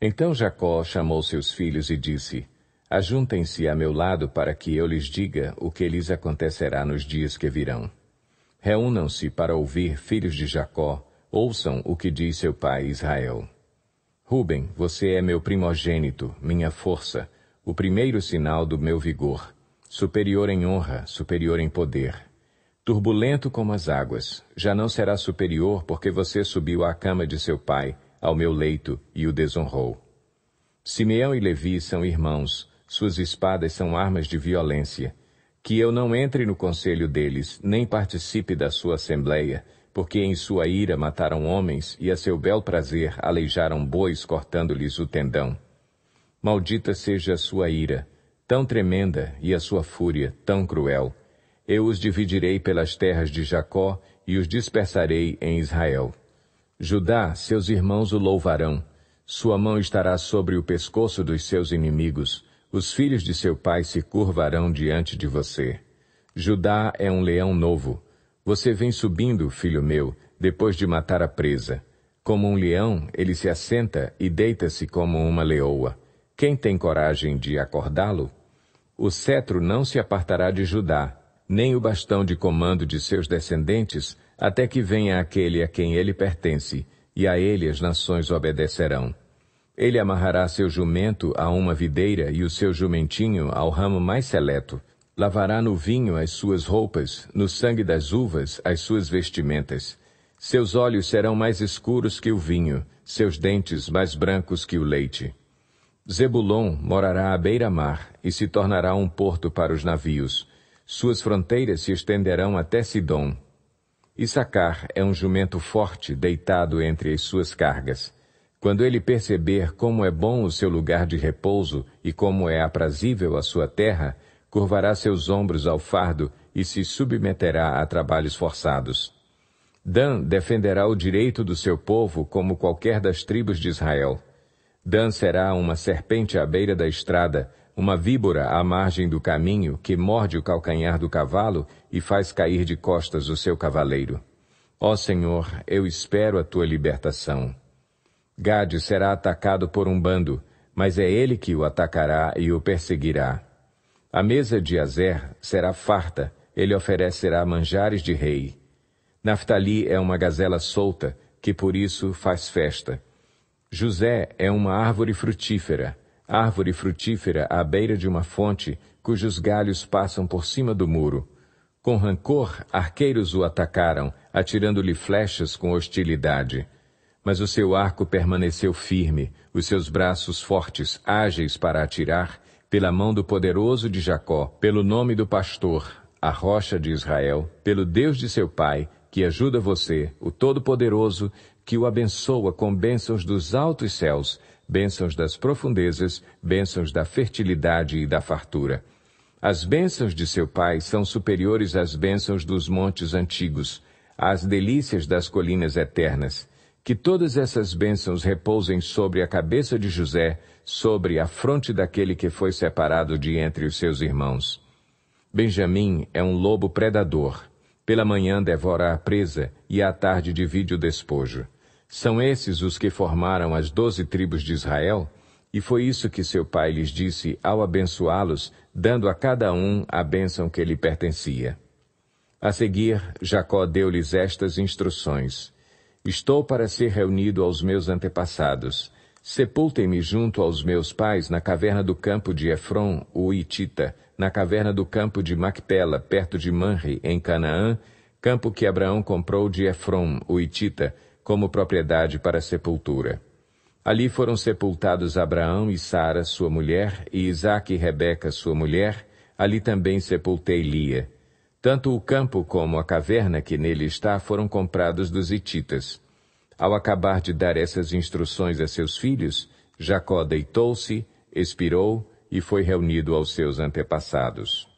Então Jacó chamou seus filhos e disse: Ajuntem-se a meu lado para que eu lhes diga o que lhes acontecerá nos dias que virão. Reúnam-se para ouvir, filhos de Jacó, ouçam o que diz seu pai Israel. Ruben, você é meu primogênito, minha força, o primeiro sinal do meu vigor, superior em honra, superior em poder. Turbulento como as águas, já não será superior porque você subiu à cama de seu pai, ao meu leito e o desonrou. Simeão e Levi são irmãos, suas espadas são armas de violência. Que eu não entre no conselho deles, nem participe da sua assembleia, porque em sua ira mataram homens e a seu bel prazer aleijaram bois cortando-lhes o tendão. Maldita seja a sua ira, tão tremenda, e a sua fúria, tão cruel. Eu os dividirei pelas terras de Jacó e os dispersarei em Israel. Judá, seus irmãos o louvarão. Sua mão estará sobre o pescoço dos seus inimigos. Os filhos de seu pai se curvarão diante de você. Judá é um leão novo. Você vem subindo, filho meu, depois de matar a presa. Como um leão, ele se assenta e deita-se como uma leoa. Quem tem coragem de acordá-lo? O cetro não se apartará de Judá, nem o bastão de comando de seus descendentes, até que venha aquele a quem ele pertence, e a ele as nações obedecerão. Ele amarrará seu jumento a uma videira e o seu jumentinho ao ramo mais seleto. Lavará no vinho as suas roupas, no sangue das uvas as suas vestimentas. Seus olhos serão mais escuros que o vinho, seus dentes mais brancos que o leite. Zebulon morará à beira-mar e se tornará um porto para os navios. Suas fronteiras se estenderão até Sidom, Issacar é um jumento forte deitado entre as suas cargas. Quando ele perceber como é bom o seu lugar de repouso e como é aprazível a sua terra, curvará seus ombros ao fardo e se submeterá a trabalhos forçados. Dan defenderá o direito do seu povo como qualquer das tribos de Israel. Dan será uma serpente à beira da estrada, uma víbora à margem do caminho que morde o calcanhar do cavalo e faz cair de costas o seu cavaleiro. Ó Senhor, eu espero a tua libertação. Gade será atacado por um bando, mas é ele que o atacará e o perseguirá. A mesa de Azer será farta, ele oferecerá manjares de rei. Naftali é uma gazela solta, que por isso faz festa. José é uma árvore frutífera, árvore frutífera à beira de uma fonte, cujos galhos passam por cima do muro. Com rancor, arqueiros o atacaram, atirando-lhe flechas com hostilidade. Mas o seu arco permaneceu firme, os seus braços fortes, ágeis para atirar, pela mão do poderoso de Jacó, pelo nome do pastor, a rocha de Israel, pelo Deus de seu pai, que ajuda você, o Todo-Poderoso, que o abençoa com bênçãos dos altos céus, bênçãos das profundezas, bênçãos da fertilidade e da fartura. As bênçãos de seu pai são superiores às bênçãos dos montes antigos, às delícias das colinas eternas. Que todas essas bênçãos repousem sobre a cabeça de José, sobre a fronte daquele que foi separado de entre os seus irmãos. Benjamim é um lobo predador. Pela manhã devora a presa e à tarde divide o despojo. São esses os que formaram as doze tribos de Israel, e foi isso que seu pai lhes disse ao abençoá-los, dando a cada um a bênção que lhe pertencia. A seguir, Jacó deu-lhes estas instruções: Estou para ser reunido aos meus antepassados. Sepultem-me junto aos meus pais na caverna do campo de Efron, o Itita, na caverna do campo de Macpela, perto de Manre, em Canaã, campo que Abraão comprou de Efron, o Itita, como propriedade para sepultura. Ali foram sepultados Abraão e Sara, sua mulher, e Isaac e Rebeca, sua mulher. Ali também sepultei Lia. Tanto o campo como a caverna que nele está foram comprados dos Ititas. Ao acabar de dar essas instruções a seus filhos, Jacó deitou-se, expirou e foi reunido aos seus antepassados.